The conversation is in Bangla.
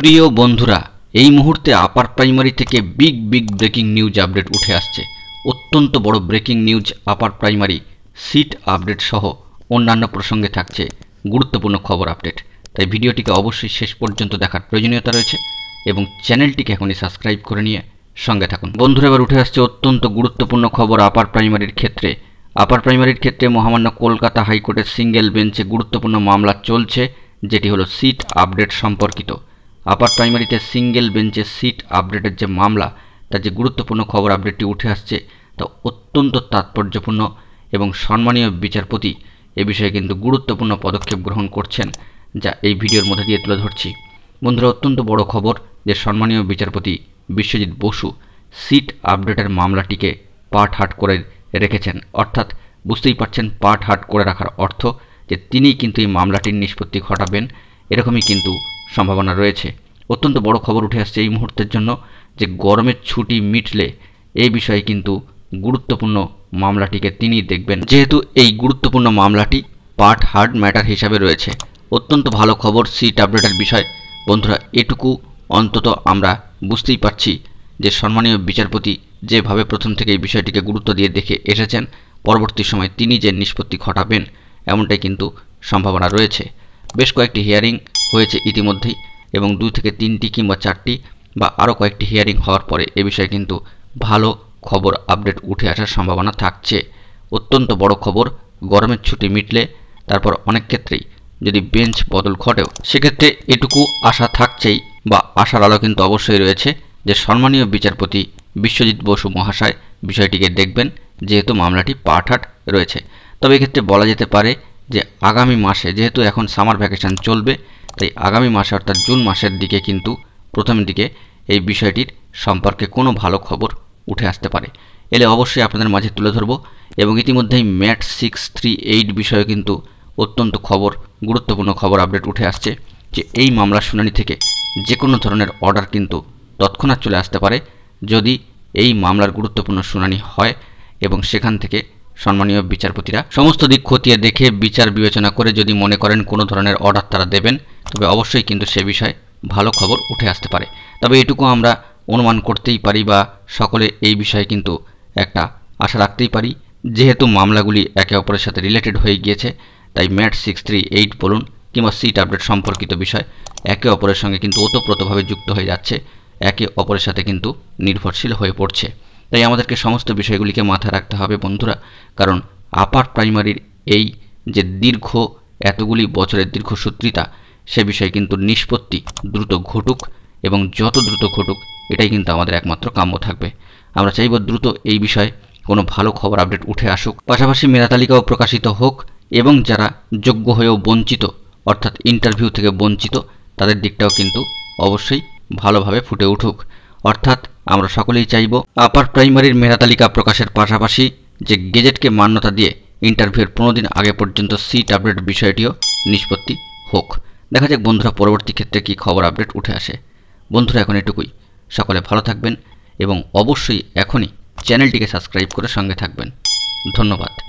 প্রিয় বন্ধুরা এই মুহূর্তে আপার প্রাইমারি থেকে big big breaking news update উঠে আসছে অত্যন্ত বড় breaking news upper primary seat update সহ অন্যান্য প্রসঙ্গে থাকছে গুরুত্বপূর্ণ খবর আপডেট তাই ভিডিওটিকে অবশ্যই শেষ পর্যন্ত দেখার প্রয়োজনীয়তা রয়েছে এবং চ্যানেলটিকে এখনই সাবস্ক্রাইব করে নিয়ে সঙ্গে থাকুন বন্ধুরা এবার উঠে আসছে অত্যন্ত গুরুত্বপূর্ণ খবর আপার প্রাইমারির ক্ষেত্রে আপার প্রাইমারির ক্ষেত্রে মহামান্য কলকাতা হাইকোর্টের সিঙ্গেল বেঞ্চে গুরুত্বপূর্ণ মামলা চলছে যেটি হলো সিট আপডেট সম্পর্কিত আপার প্রাইমারিতে সিঙ্গেল বেঞ্চে সিট আপডেটের যে মামলা তার যে গুরুত্বপূর্ণ খবর আপডেটটি উঠে আসছে তা অত্যন্ত তাৎপর্যপূর্ণ এবং সম্মানীয় বিচারপতি এ বিষয়ে কিন্তু গুরুত্বপূর্ণ পদক্ষেপ গ্রহণ করছেন যা এই ভিডিওর মধ্যে দিয়ে তুলে ধরছি বন্ধুরা অত্যন্ত বড় খবর যে সম্মানীয় বিচারপতি বিশ্বজিৎ বসু সিট আপডেটের মামলাটিকে পার্ট হাট করে রেখেছেন অর্থাৎ বুঝতেই পারছেন পার্ট হাট করে রাখার অর্থ যে তিনি কিন্তু এই মামলাটির নিষ্পত্তি ঘটাবেন এরকমই কিন্তু সম্ভাবনা রয়েছে অত্যন্ত বড় খবর উঠে আসছে এই মুহূর্তের জন্য যে গরমের ছুটি মিটলে এই বিষয়ে কিন্তু গুরুত্বপূর্ণ মামলাটিকে তিনি দেখবেন যেহেতু এই গুরুত্বপূর্ণ মামলাটি পার্ট হার্ড ম্যাটার হিসাবে রয়েছে অত্যন্ত ভালো খবর সিট আপডেটের বিষয় বন্ধুরা এটুকু অন্তত আমরা বুঝতেই পারছি যে সম্মানীয় বিচারপতি যেভাবে প্রথম থেকে এই বিষয়টিকে গুরুত্ব দিয়ে দেখে এসেছেন পরবর্তী সময় তিনি যে নিষ্পত্তি ঘটাবেন এমনটাই কিন্তু সম্ভাবনা রয়েছে বেশ কয়েকটি হিয়ারিং হয়েছে ইতিমধ্যেই এবং দু থেকে তিনটি কিংবা চারটি বা আরও কয়েকটি হিয়ারিং হওয়ার পরে এ বিষয়ে কিন্তু ভালো খবর আপডেট উঠে আসার সম্ভাবনা থাকছে অত্যন্ত বড় খবর গরমের ছুটি মিটলে তারপর অনেক ক্ষেত্রেই যদি বেঞ্চ বদল ঘটেও সেক্ষেত্রে এটুকু আশা থাকছেই বা আশার আলো কিন্তু অবশ্যই রয়েছে যে সম্মানীয় বিচারপতি বিশ্বজিৎ বসু মহাশয় বিষয়টিকে দেখবেন যেহেতু মামলাটি পাঠাট রয়েছে তবে এক্ষেত্রে বলা যেতে পারে যে আগামী মাসে যেহেতু এখন সামার ভ্যাকেশন চলবে তাই আগামী মাসে অর্থাৎ জুন মাসের দিকে কিন্তু প্রথম দিকে এই বিষয়টির সম্পর্কে কোনো ভালো খবর উঠে আসতে পারে এলে অবশ্যই আপনাদের মাঝে তুলে ধরব এবং ইতিমধ্যেই ম্যাট সিক্স থ্রি এইট বিষয়ে কিন্তু অত্যন্ত খবর গুরুত্বপূর্ণ খবর আপডেট উঠে আসছে যে এই মামলার শুনানি থেকে যে কোনো ধরনের অর্ডার কিন্তু তৎক্ষণাৎ চলে আসতে পারে যদি এই মামলার গুরুত্বপূর্ণ শুনানি হয় এবং সেখান থেকে সম্মানীয় বিচারপতিরা সমস্ত দিক খতিয়ে দেখে বিচার বিবেচনা করে যদি মনে করেন কোনো ধরনের অর্ডার তারা দেবেন তবে অবশ্যই কিন্তু সে বিষয়ে ভালো খবর উঠে আসতে পারে তবে এটুকু আমরা অনুমান করতেই পারি বা সকলে এই বিষয়ে কিন্তু একটা আশা রাখতেই পারি যেহেতু মামলাগুলি একে অপরের সাথে রিলেটেড হয়ে গিয়েছে তাই ম্যাট সিক্স থ্রি এইট বলুন কিংবা সিট আপডেট সম্পর্কিত বিষয় একে অপরের সঙ্গে কিন্তু ওতপ্রোতভাবে যুক্ত হয়ে যাচ্ছে একে অপরের সাথে কিন্তু নির্ভরশীল হয়ে পড়ছে তাই আমাদেরকে সমস্ত বিষয়গুলিকে মাথায় রাখতে হবে বন্ধুরা কারণ আপার প্রাইমারির এই যে দীর্ঘ এতগুলি বছরের দীর্ঘ সূত্রিতা সে বিষয়ে কিন্তু নিষ্পত্তি দ্রুত ঘটুক এবং যত দ্রুত ঘটুক এটাই কিন্তু আমাদের একমাত্র কাম্য থাকবে আমরা চাইব দ্রুত এই বিষয়ে কোনো ভালো খবর আপডেট উঠে আসুক পাশাপাশি মেধা তালিকাও প্রকাশিত হোক এবং যারা যোগ্য হয়েও বঞ্চিত অর্থাৎ ইন্টারভিউ থেকে বঞ্চিত তাদের দিকটাও কিন্তু অবশ্যই ভালোভাবে ফুটে উঠুক অর্থাৎ আমরা সকলেই চাইব আপার প্রাইমারির মেধা তালিকা প্রকাশের পাশাপাশি যে গেজেটকে মান্যতা দিয়ে ইন্টারভিউর পনেরো দিন আগে পর্যন্ত সিট আপডেট বিষয়টিও নিষ্পত্তি হোক দেখা যাক বন্ধুরা পরবর্তী ক্ষেত্রে কি খবর আপডেট উঠে আসে বন্ধুরা এখন এটুকুই সকলে ভালো থাকবেন এবং অবশ্যই এখনই চ্যানেলটিকে সাবস্ক্রাইব করে সঙ্গে থাকবেন ধন্যবাদ